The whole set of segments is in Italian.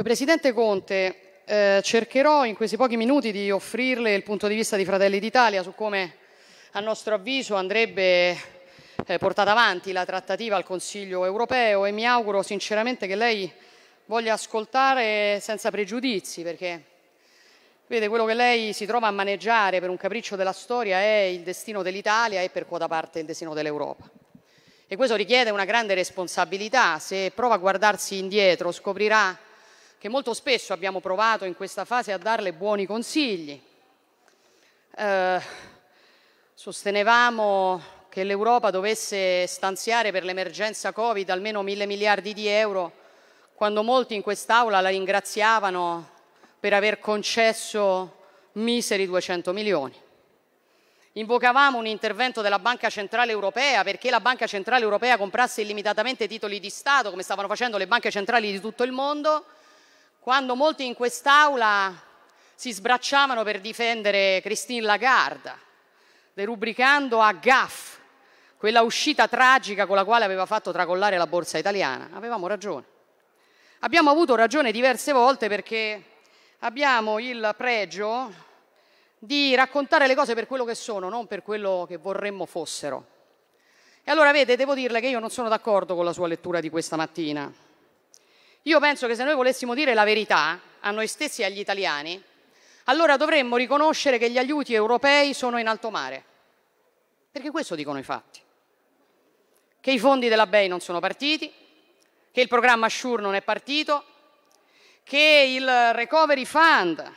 Presidente Conte, eh, cercherò in questi pochi minuti di offrirle il punto di vista di Fratelli d'Italia su come a nostro avviso andrebbe eh, portata avanti la trattativa al Consiglio europeo e mi auguro sinceramente che lei voglia ascoltare senza pregiudizi perché vede quello che lei si trova a maneggiare per un capriccio della storia è il destino dell'Italia e per quota parte il destino dell'Europa. E questo richiede una grande responsabilità, se prova a guardarsi indietro scoprirà che molto spesso abbiamo provato in questa fase a darle buoni consigli. Eh, sostenevamo che l'Europa dovesse stanziare per l'emergenza Covid almeno mille miliardi di euro, quando molti in quest'Aula la ringraziavano per aver concesso miseri 200 milioni. Invocavamo un intervento della Banca Centrale Europea perché la Banca Centrale Europea comprasse illimitatamente titoli di Stato, come stavano facendo le banche centrali di tutto il mondo, quando molti in quest'Aula si sbracciavano per difendere Christine Lagarde, derubricando a GAF quella uscita tragica con la quale aveva fatto tracollare la borsa italiana. Avevamo ragione. Abbiamo avuto ragione diverse volte perché abbiamo il pregio di raccontare le cose per quello che sono, non per quello che vorremmo fossero. E allora, vede, devo dirle che io non sono d'accordo con la sua lettura di questa mattina. Io penso che se noi volessimo dire la verità a noi stessi e agli italiani, allora dovremmo riconoscere che gli aiuti europei sono in alto mare. Perché questo dicono i fatti. Che i fondi della BEI non sono partiti, che il programma SURE non è partito, che il Recovery Fund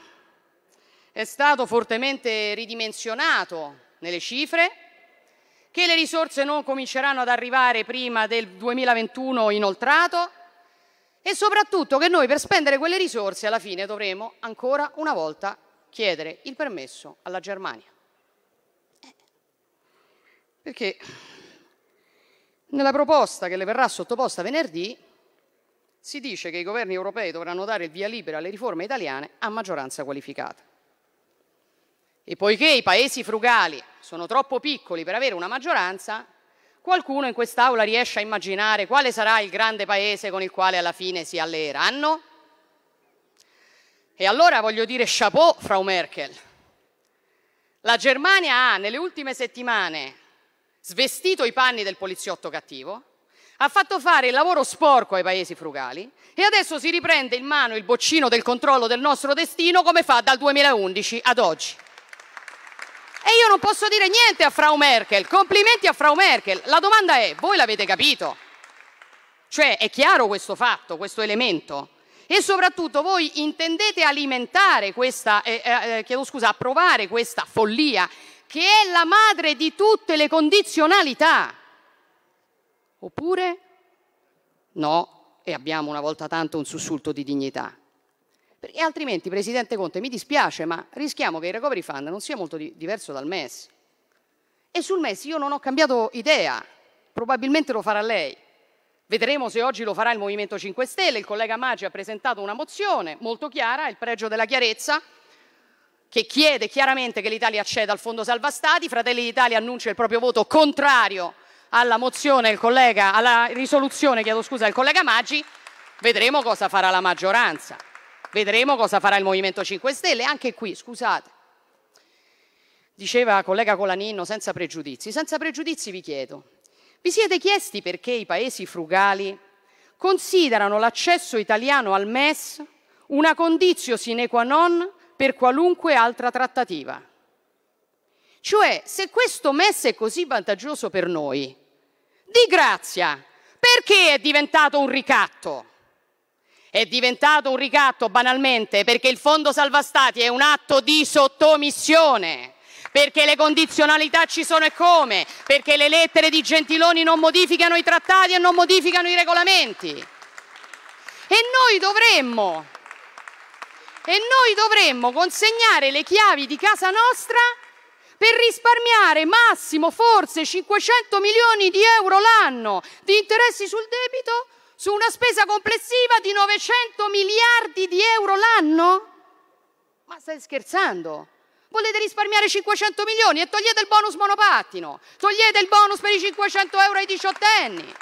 è stato fortemente ridimensionato nelle cifre, che le risorse non cominceranno ad arrivare prima del 2021 inoltrato e soprattutto che noi per spendere quelle risorse alla fine dovremo ancora una volta chiedere il permesso alla Germania. Eh. Perché nella proposta che le verrà sottoposta venerdì si dice che i governi europei dovranno dare il via libera alle riforme italiane a maggioranza qualificata. E poiché i paesi frugali sono troppo piccoli per avere una maggioranza, Qualcuno in quest'Aula riesce a immaginare quale sarà il grande paese con il quale alla fine si alleeranno? E allora voglio dire chapeau, Frau Merkel. La Germania ha nelle ultime settimane svestito i panni del poliziotto cattivo, ha fatto fare il lavoro sporco ai paesi frugali e adesso si riprende in mano il boccino del controllo del nostro destino come fa dal 2011 ad oggi. E io non posso dire niente a Frau Merkel. Complimenti a Frau Merkel. La domanda è, voi l'avete capito? Cioè, è chiaro questo fatto, questo elemento? E soprattutto voi intendete alimentare questa, eh, eh, eh chiedo scusa, approvare questa follia che è la madre di tutte le condizionalità? Oppure no, e abbiamo una volta tanto un sussulto di dignità. Perché altrimenti, Presidente Conte, mi dispiace, ma rischiamo che il recovery fund non sia molto di diverso dal MES. E sul MES io non ho cambiato idea, probabilmente lo farà lei. Vedremo se oggi lo farà il Movimento 5 Stelle. Il collega Maggi ha presentato una mozione molto chiara, il pregio della chiarezza, che chiede chiaramente che l'Italia acceda al Fondo Salva Stati. Fratelli d'Italia annuncia il proprio voto contrario alla mozione del collega, alla risoluzione, chiedo scusa, del collega Maggi. Vedremo cosa farà la maggioranza. Vedremo cosa farà il Movimento 5 Stelle. Anche qui, scusate, diceva collega Colaninno, senza pregiudizi. Senza pregiudizi vi chiedo, vi siete chiesti perché i paesi frugali considerano l'accesso italiano al MES una condizio sine qua non per qualunque altra trattativa? Cioè, se questo MES è così vantaggioso per noi, di grazia, perché è diventato un ricatto? È diventato un ricatto banalmente perché il fondo salva stati è un atto di sottomissione perché le condizionalità ci sono e come, perché le lettere di Gentiloni non modificano i trattati e non modificano i regolamenti. E noi dovremmo, e noi dovremmo consegnare le chiavi di casa nostra per risparmiare massimo forse 500 milioni di euro l'anno di interessi sul debito su una spesa complessiva di 900 miliardi di euro l'anno? Ma stai scherzando? Volete risparmiare 500 milioni e togliete il bonus monopattino, togliete il bonus per i 500 euro ai diciottenni.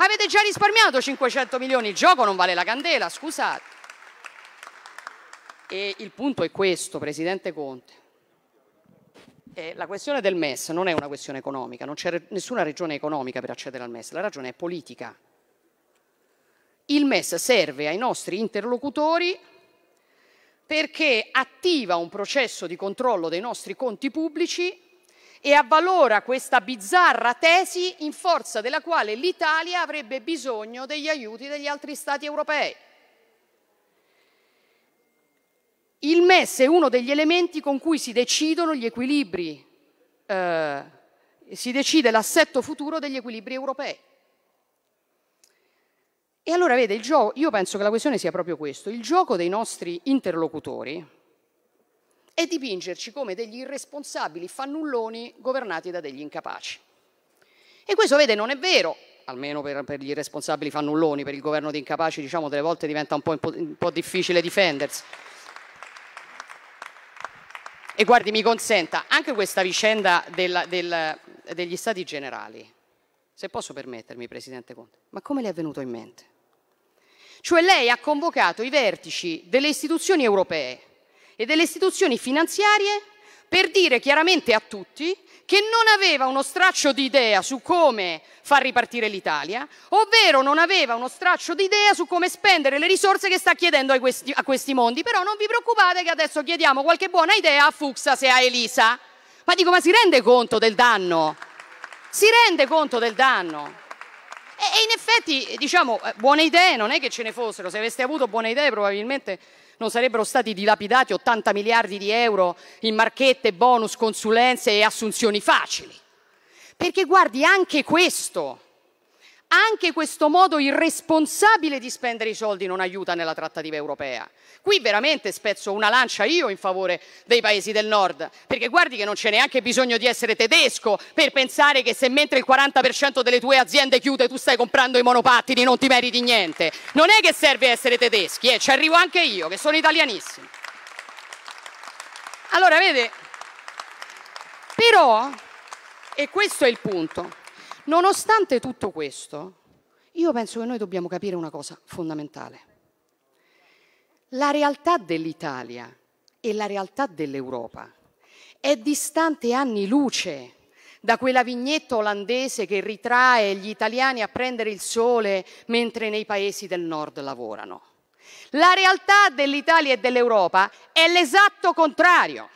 Avete già risparmiato 500 milioni, il gioco non vale la candela, scusate. E il punto è questo, Presidente Conte. Eh, la questione del MES non è una questione economica, non c'è nessuna ragione economica per accedere al MES, la ragione è politica. Il MES serve ai nostri interlocutori perché attiva un processo di controllo dei nostri conti pubblici e avvalora questa bizzarra tesi in forza della quale l'Italia avrebbe bisogno degli aiuti degli altri Stati europei. Il MES è uno degli elementi con cui si decidono gli equilibri, eh, si decide l'assetto futuro degli equilibri europei. E allora vede, il gioco, io penso che la questione sia proprio questo, il gioco dei nostri interlocutori è dipingerci come degli irresponsabili fannulloni governati da degli incapaci. E questo, vede, non è vero, almeno per, per gli irresponsabili fannulloni, per il governo di incapaci, diciamo, delle volte diventa un po', un po difficile difendersi. E guardi, mi consenta, anche questa vicenda del, del, degli stati generali, se posso permettermi, Presidente Conte, ma come le è venuto in mente? Cioè lei ha convocato i vertici delle istituzioni europee e delle istituzioni finanziarie per dire chiaramente a tutti che non aveva uno straccio di idea su come far ripartire l'Italia, ovvero non aveva uno straccio di idea su come spendere le risorse che sta chiedendo a questi, a questi mondi. Però non vi preoccupate che adesso chiediamo qualche buona idea a Fuxas e a Elisa. Ma dico, ma si rende conto del danno? Si rende conto del danno? E, e in effetti, diciamo, eh, buone idee non è che ce ne fossero, se aveste avuto buone idee probabilmente non sarebbero stati dilapidati 80 miliardi di euro in marchette, bonus, consulenze e assunzioni facili. Perché guardi, anche questo anche questo modo irresponsabile di spendere i soldi non aiuta nella trattativa europea. Qui veramente spezzo una lancia io in favore dei paesi del nord, perché guardi che non c'è neanche bisogno di essere tedesco per pensare che se mentre il 40% delle tue aziende chiude tu stai comprando i monopattini non ti meriti niente. Non è che serve essere tedeschi, eh, ci arrivo anche io che sono italianissimo. Allora, vede, però, e questo è il punto, Nonostante tutto questo, io penso che noi dobbiamo capire una cosa fondamentale. La realtà dell'Italia e la realtà dell'Europa è distante anni luce da quella vignetta olandese che ritrae gli italiani a prendere il sole mentre nei paesi del nord lavorano. La realtà dell'Italia e dell'Europa è l'esatto contrario.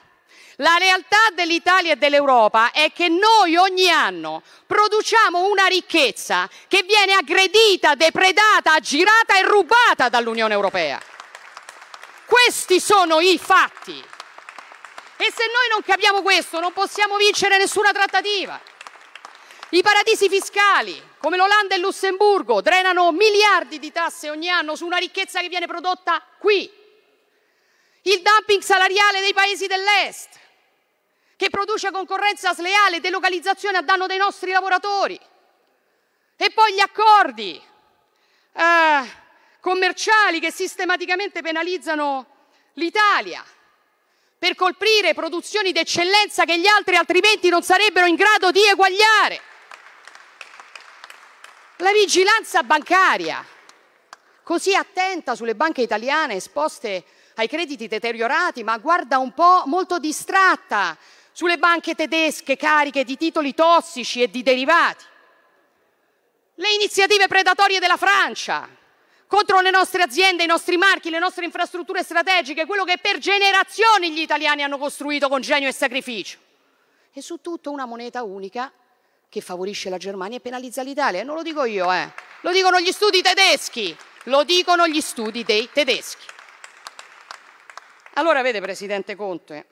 La realtà dell'Italia e dell'Europa è che noi ogni anno produciamo una ricchezza che viene aggredita, depredata, aggirata e rubata dall'Unione Europea. Questi sono i fatti. E se noi non capiamo questo non possiamo vincere nessuna trattativa. I paradisi fiscali, come l'Olanda e il Lussemburgo, drenano miliardi di tasse ogni anno su una ricchezza che viene prodotta qui. Il dumping salariale dei paesi dell'Est, che produce concorrenza sleale e delocalizzazione a danno dei nostri lavoratori. E poi gli accordi eh, commerciali che sistematicamente penalizzano l'Italia per colpire produzioni d'eccellenza che gli altri altrimenti non sarebbero in grado di eguagliare. La vigilanza bancaria, così attenta sulle banche italiane esposte ai crediti deteriorati, ma guarda un po' molto distratta sulle banche tedesche cariche di titoli tossici e di derivati, le iniziative predatorie della Francia contro le nostre aziende, i nostri marchi, le nostre infrastrutture strategiche, quello che per generazioni gli italiani hanno costruito con genio e sacrificio. E su tutto una moneta unica che favorisce la Germania e penalizza l'Italia. E non lo dico io, eh. lo dicono gli studi tedeschi, lo dicono gli studi dei tedeschi. Allora, vede, Presidente Conte,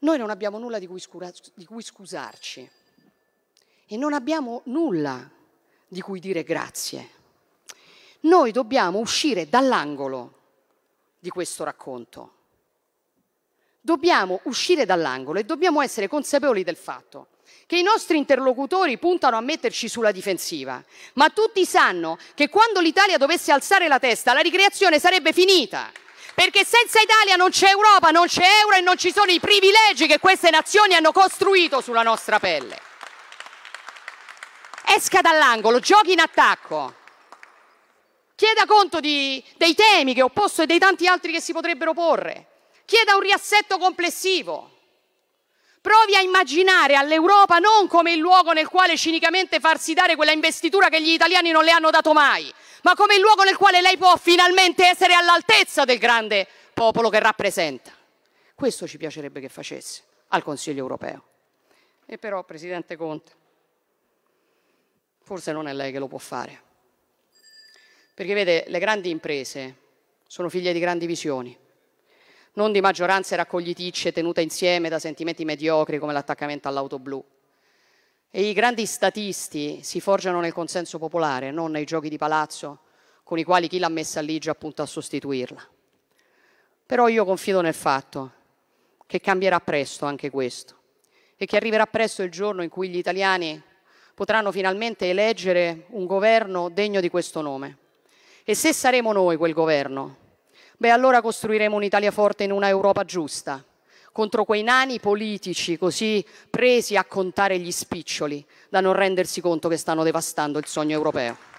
noi non abbiamo nulla di cui, scura, di cui scusarci e non abbiamo nulla di cui dire grazie. Noi dobbiamo uscire dall'angolo di questo racconto. Dobbiamo uscire dall'angolo e dobbiamo essere consapevoli del fatto che i nostri interlocutori puntano a metterci sulla difensiva, ma tutti sanno che quando l'Italia dovesse alzare la testa la ricreazione sarebbe finita perché senza Italia non c'è Europa, non c'è euro e non ci sono i privilegi che queste nazioni hanno costruito sulla nostra pelle. Esca dall'angolo, giochi in attacco. Chieda conto di, dei temi che ho posto e dei tanti altri che si potrebbero porre. Chieda un riassetto complessivo. Provi a immaginare all'Europa non come il luogo nel quale cinicamente farsi dare quella investitura che gli italiani non le hanno dato mai, ma come il luogo nel quale lei può finalmente essere all'altezza del grande popolo che rappresenta. Questo ci piacerebbe che facesse al Consiglio europeo. E però, Presidente Conte, forse non è lei che lo può fare. Perché vede, le grandi imprese sono figlie di grandi visioni, non di maggioranze raccogliticce tenute insieme da sentimenti mediocri come l'attaccamento all'auto blu. E i grandi statisti si forgiano nel consenso popolare, non nei giochi di palazzo con i quali chi l'ha messa lì già appunto a sostituirla. Però io confido nel fatto che cambierà presto anche questo e che arriverà presto il giorno in cui gli italiani potranno finalmente eleggere un governo degno di questo nome. E se saremo noi quel governo, beh allora costruiremo un'Italia forte in una Europa giusta contro quei nani politici così presi a contare gli spiccioli da non rendersi conto che stanno devastando il sogno europeo.